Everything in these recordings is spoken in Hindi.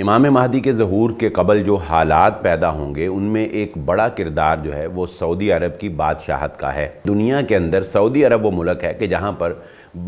इमाम महदी के जहूर के कबल जो हालात पैदा होंगे उनमें एक बड़ा किरदार जो है वो सऊदी अरब की बादशाहत का है दुनिया के अंदर सऊदी अरब वो मुल्क है कि जहाँ पर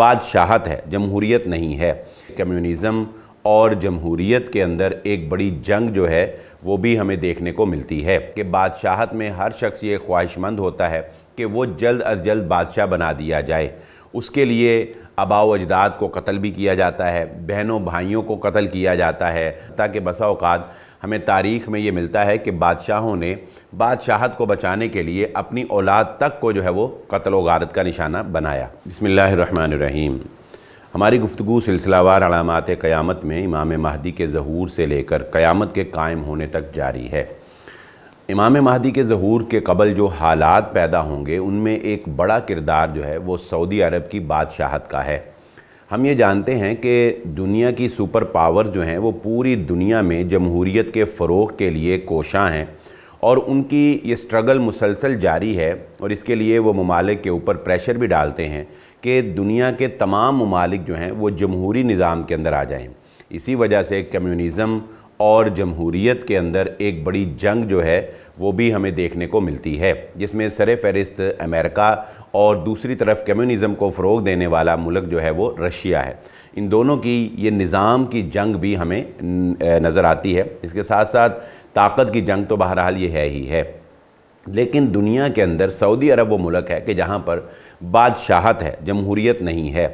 बादशाहत है जमहूरीत नहीं है कम्युनिज़म और जमहूरीत के अंदर एक बड़ी जंग जो है वो भी हमें देखने को मिलती है कि बादशाहत में हर शख्स ये ख्वाहिशमंद होता है कि वो जल्द अज जल्द बादशाह बना दिया जाए उसके लिए अबाव अजदाद को कत्ल भी किया जाता है बहनों भाइयों को कत्ल किया जाता है ताकि बसा अवत हमें तारीख़ में ये मिलता है कि बादशाहों ने बादशाहत को बचाने के लिए अपनी औलाद तक को जो है वो कत्ल वारत का निशाना बनाया बसमीम हमारी गुफ्तु सिलसिलावार अलामत में इमाम महदी के जहूर से लेकर क़्यामत के कायम होने तक जारी है इमाम महदी के जहूर के कबल जो हालात पैदा होंगे उनमें एक बड़ा किरदार जो है वो सऊदी अरब की बादशाहत का है हम ये जानते हैं कि दुनिया की सुपर पावर जो हैं वो पूरी दुनिया में जमहूरीत के फ़रोग के लिए कोशां हैं और उनकी ये स्ट्रगल मुसलसल जारी है और इसके लिए वो ममालिक के ऊपर प्रेशर भी डालते हैं कि दुनिया के तमाम ममालिक जो हैं वो जमहूरी निज़ाम के अंदर आ जाएँ इसी वजह से कम्यूनिज़म और जमहूरीत के अंदर एक बड़ी जंग जो है वो भी हमें देखने को मिलती है जिसमें सर फहरिस्त अमेरिका और दूसरी तरफ कम्यूनिज़म को फ़रोग देने वाला मुल्क जो है वो रशिया है इन दोनों की ये निज़ाम की जंग भी हमें नज़र आती है इसके साथ साथ ताकत की जंग तो बहरहाल ये है ही है लेकिन दुनिया के अंदर सऊदी अरब वो मुल्क है कि जहाँ पर बादशाहत है जमहूरीत नहीं है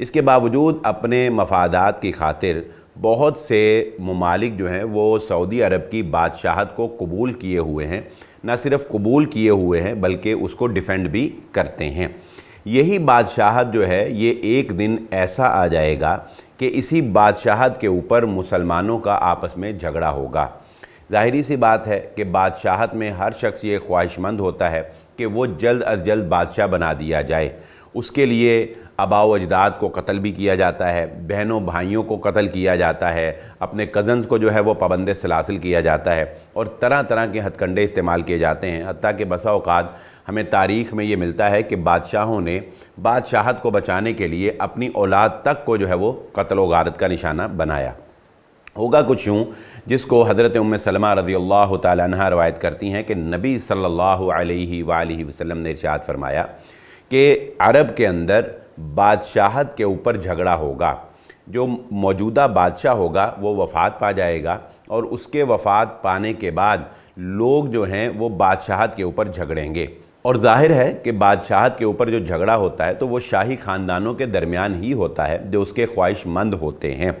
इसके बावजूद अपने मफादात की खातिर बहुत से ममालिक जो हैं वो सऊदी अरब की बादशाहत को कबूल किए हुए हैं ना सिर्फ कबूल किए हुए हैं बल्कि उसको डिफेंड भी करते हैं यही बादशाहत जो है ये एक दिन ऐसा आ जाएगा कि इसी बादशाहत के ऊपर मुसलमानों का आपस में झगड़ा होगा ज़ाहरी सी बात है कि बादशाहत में हर शख्स ये ख्वाहिशमंद होता है कि वो जल्द अज जल्द बादशाह बना दिया जाए उसके लिए आबाओ अजदाद को कत्ल भी किया जाता है बहनों भाइयों को कत्ल किया जाता है अपने कज़न्स को जो है वो पाबंद सलासिल किया जाता है और तरह तरह के हथकंडे इस्तेमाल किए जाते हैं हती कि बसा अवत हमें तारीख़ में ये मिलता है कि बादशाहों ने बादशाहत को बचाने के लिए अपनी औलाद तक को जो है वो कत्ल वारत का निशाना बनाया होगा कुछ यूँ जिसको हज़रत उम सलमा रज़ी अल्लाह तह रवायत करती हैं कि नबी सल्ला अलैहि ने इर्शाद फरमाया कि अरब के अंदर बादशाहत के ऊपर झगड़ा होगा जो मौजूदा बादशाह होगा वो वफ़ात पा जाएगा और उसके वफ़ात पाने के बाद लोग जो हैं वो बादशाहत के ऊपर झगड़ेंगे और जाहिर है कि बादशाहत के ऊपर जो झगड़ा होता है तो वो शाही ख़ानदानों के दरमियान ही होता है जो उसके ख्वाहिशमंद होते हैं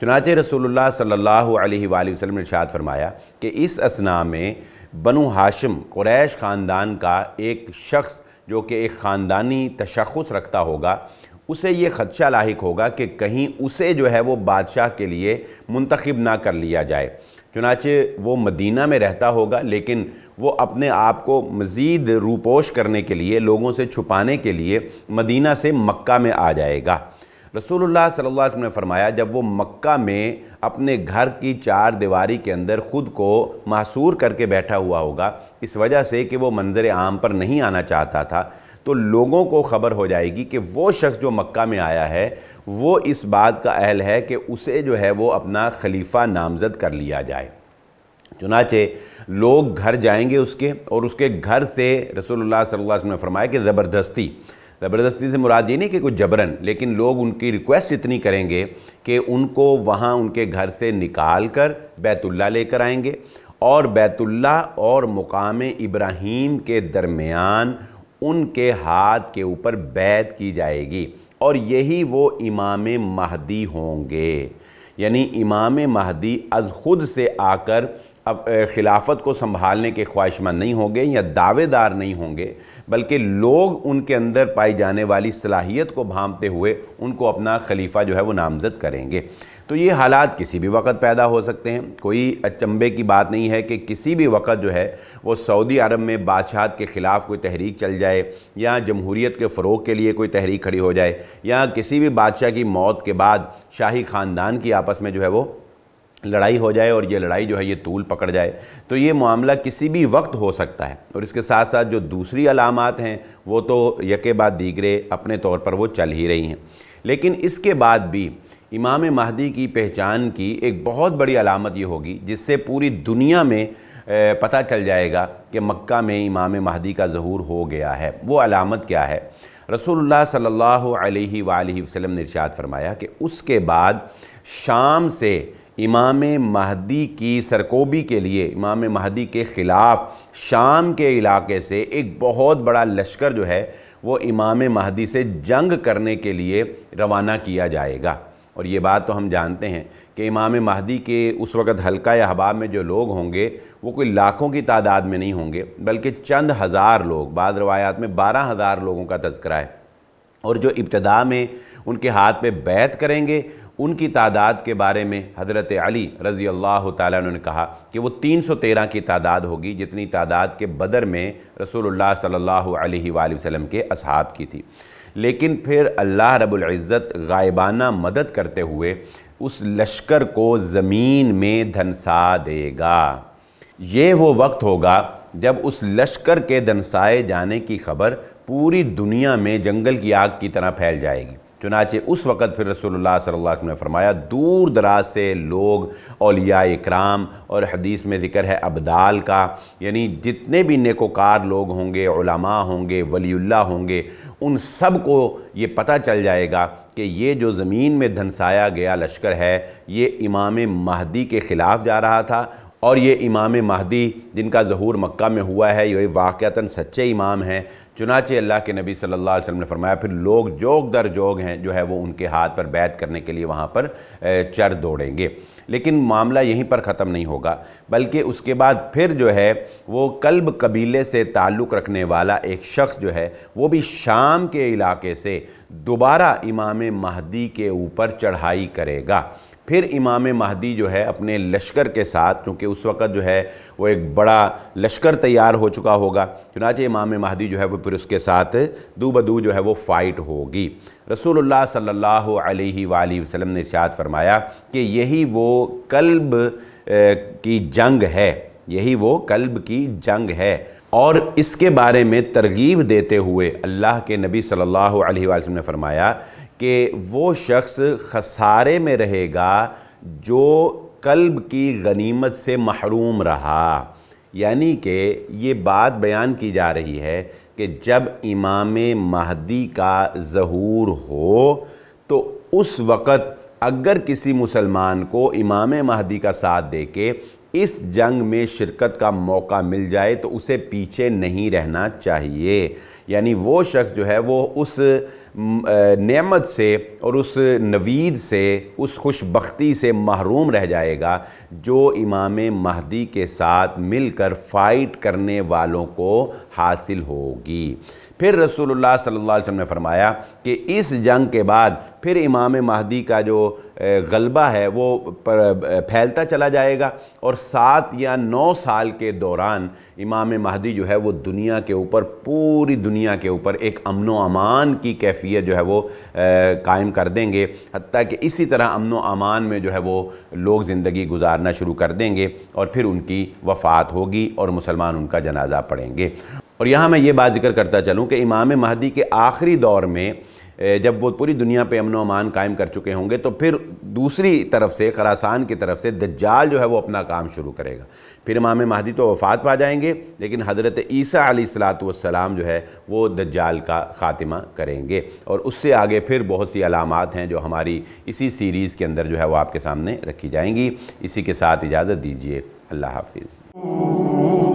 चुनाच रसोल्ला सल्ला वसम ने इर्शाद फरमाया कि इस असना में बनु हाशम क्रैश ख़ानदान का एक शख्स जो कि एक ख़ानदानी तशखस रखता होगा उसे ये ख़दशा लाक होगा कि कहीं उसे जो है वो बादशाह के लिए मंतखब ना कर लिया जाए चुनाचे वो मदीना में रहता होगा लेकिन वो अपने आप को मज़ीद रूपोश करने के लिए लोगों से छुपाने के लिए मदीना से मक्का में आ जाएगा रसूलुल्लाह सल्लल्लाहु अलैहि वसल्लम ने फरमाया जब वो मक्का में अपने घर की चार दीवारी के अंदर ख़ुद को महसूर करके बैठा हुआ होगा इस वजह से कि वो मंज़र आम पर नहीं आना चाहता था तो लोगों को ख़बर हो जाएगी कि वो शख्स जो मक्का में आया है वो इस बात का अहल है कि उसे जो है वो अपना खलीफा नामज़द कर लिया जाए चुनाचे लोग घर जाएंगे उसके और उसके घर से रसूलुल्लाह सल्लल्लाहु अलैहि वसल्लम ने फरमाया कि ज़बरदस्ती ज़बरदस्ती से मुराद ये नहीं कि कुछ जबरन लेकिन लोग उनकी रिक्वेस्ट इतनी करेंगे कि उनको वहाँ उनके घर से निकाल कर बैतुल्ला लेकर आएंगे और बैतुल्ला और मुकाम इब्राहीम के दरमियान उनके हाथ के ऊपर बैत की जाएगी और यही वो इमाम महदी होंगे यानी इमाम महदी अज खुद से आकर अब खिलाफत को संभालने के ख्वाहिशमंद नहीं होंगे या दावेदार नहीं होंगे बल्कि लोग उनके अंदर पाई जाने वाली सलाहियत को भांपते हुए उनको अपना खलीफा जो है वो नामज़द करेंगे तो ये हालात किसी भी वक्त पैदा हो सकते हैं कोई अचंबे की बात नहीं है कि किसी भी वक्त जो है वो सऊदी अरब में बादशाह के ख़िलाफ़ कोई तहरीक चल जाए या जमहूरीत के फ़रोग के लिए कोई तहरीक खड़ी हो जाए या किसी भी बादशाह की मौत के बाद शाही ख़ानदान की आपस में जो है वो लड़ाई हो जाए और ये लड़ाई जो है ये तूल पकड़ जाए तो ये मामला किसी भी वक्त हो सकता है और इसके साथ साथ जो दूसरी अलामत हैं वो तो यके बाद दीगरे अपने तौर पर वो चल ही रही हैं लेकिन इसके बाद भी इमाम महदी की पहचान की एक बहुत बड़ी अलामत ये होगी जिससे पूरी दुनिया में पता चल जाएगा कि मक्का में इमाम महदी का जहूर हो गया है वो अलामत क्या है रसूलुल्लाह सल्लल्लाहु अलैहि वसल्लम ने इरशाद फरमाया कि उसके बाद शाम से इमाम महदी की सरकोबी के लिए इमाम महदी के ख़िलाफ़ शाम के इलाके से एक बहुत बड़ा लश्कर जो है वो इमाम महदी से जंग करने के लिए रवाना किया जाएगा और ये बात तो हम जानते हैं कि इमाम महदी के उस वक़्त हल्का या हबाब में जो लोग होंगे वो कोई लाखों की तादाद में नहीं होंगे बल्कि चंद हज़ार लोग बाद रवायात में बारह हज़ार लोगों का तस्करा है और जो इब्तदा में उनके हाथ पे बैत करेंगे उनकी तादाद के बारे में हज़रत अली रज़ी अल्लाह ने कहा कि वो 313 की तादाद होगी जितनी तादाद के बदर में रसूलुल्लाह सल्लल्लाहु अलैहि वसल्लम के असहाब की थी लेकिन फिर अल्लाह रबुल्ज़त गायबाना मदद करते हुए उस लश्कर को ज़मीन में धनसा देगा ये वो वक्त होगा जब उस लश्कर के धनसाए जाने की खबर पूरी दुनिया में जंगल की आग की तरह फैल जाएगी चुनाचे उस वक़्त फिर रसोल्ला सल्ला ने फरमाया दूर दराज से लोग अलिया इक्राम और हदीस में ज़िक्र है अबदाल का यानी जितने भी नेकोकार लोग होंगे उलमा होंगे वलील्ला होंगे उन सब को ये पता चल जाएगा कि ये जो ज़मीन में धनसाया गया लश्कर है ये इमाम महदी के ख़िलाफ़ जा रहा था और ये इमाम महदी जिनका जहूर मक्का में हुआ है ये वाक़ता सच्चे इमाम हैं चुनाचे अल्लाह के नबी सल्लल्लाहु अलैहि वसल्लम ने फरमाया फिर लोग जोग दर जोग हैं जो है वो उनके हाथ पर बैत करने के लिए वहाँ पर चर दौड़ेंगे लेकिन मामला यहीं पर ख़त्म नहीं होगा बल्कि उसके बाद फिर जो है वो कल्ब कबीले से ताल्लुक़ रखने वाला एक शख्स जो है वो भी शाम के इलाके से दोबारा इमाम महदी के ऊपर चढ़ाई करेगा फिर इमाम महदी जो है अपने लश्कर के साथ चूँकि उस वक़्त जो है वो एक बड़ा लश्कर तैयार हो चुका होगा चुनाचे इमाम महदी जो है वो फिर उसके साथ दो बदू जो है वो फ़ाइट होगी रसूलुल्लाह सल्लल्लाहु अलैहि वसल्लम ने इर्शाद फरमाया कि यही वो कल्ब की जंग है यही वो कल्ब की जंग है और इसके बारे में तरगीब देते हुए अल्लाह के नबी सल्लल्लाहु अलैहि वसल्लम ने फरमाया कि वो शख्स खसारे में रहेगा जो कल्ब की गनीमत से महरूम रहा यानी कि ये बात बयान की जा रही है कि जब इमाम महदी का जहूर हो तो उस वक़्त अगर किसी मुसलमान को इमाम महदी का साथ दे के इस जंग में शिरकत का मौका मिल जाए तो उसे पीछे नहीं रहना चाहिए यानी वो शख्स जो है वो उस नेमत से और उस नवीद से उस खुशबख्ती से महरूम रह जाएगा जो इमाम महदी के साथ मिलकर फ़ाइट करने वालों को हासिल होगी फिर रसूलुल्लाह सल्लल्लाहु अलैहि वसल्लम ने फरमाया कि इस जंग के बाद फिर इमाम महदी का जो गलबा है वो फैलता चला जाएगा और सात या नौ साल के दौरान इमाम महदी जो है वो दुनिया के ऊपर पूरी दुनिया के ऊपर एक अमन अमान की कैफियत जो है वो कायम कर देंगे हती कि इसी तरह अमन अमान में जो है वो लोग ज़िंदगी गुजारना शुरू कर देंगे और फिर उनकी वफ़ात होगी और मुसलमान उनका जनाजा पढ़ेंगे और यहाँ मैं ये बात जिक्र करता चलूँ कि इमाम महदी के आखिरी दौर में जब वो पूरी दुनिया पे अमन अमान कायम कर चुके होंगे तो फिर दूसरी तरफ से खरासान की तरफ से दज्जाल जो है वो अपना काम शुरू करेगा फिर इमाम महदी तो वफ़ात पा जाएंगे लेकिन हज़रत ईसा सलाम जो है वो दज्जाल का ख़ात्मा करेंगे और उससे आगे फिर बहुत सी अलामत हैं जो हमारी इसी सीरीज़ के अंदर जो है वो आपके सामने रखी जाएंगी इसी के साथ इजाज़त दीजिए अल्लाह हाफिज़